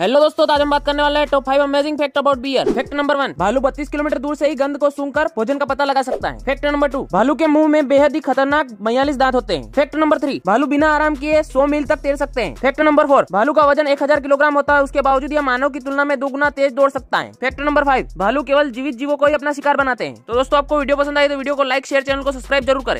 hello दोस्तों तो आज हम बात करने वाले हैं top five amazing fact about bear fact number one भालू 32 किलोमीटर दूर से ही गंध को सूंघकर भोजन का पता लगा सकता है फैक्ट नंबर टू भालू के मुंह में बेहद ही खतरनाक बयालीस दांत होते हैं फैक्ट नंबर थ्री भालू बिना आराम किए सौ मील तक तैर सकते हैं फैक्ट नंबर फोर भालू का वजन एक किलोग्राम होता है उसके बावजूद यह मानव की तुलना में दोगुना तेज दौड़ सकता है फैक्ट नंबर फाइव भालू केवल जीवित जीवों को ही अपना शिकार बनाते हैं तो दोस्तों आपको वीडियो पसंद आए तो वीडियो को लाइक शेयर चैनल को सब्सक्राइब जरूर करें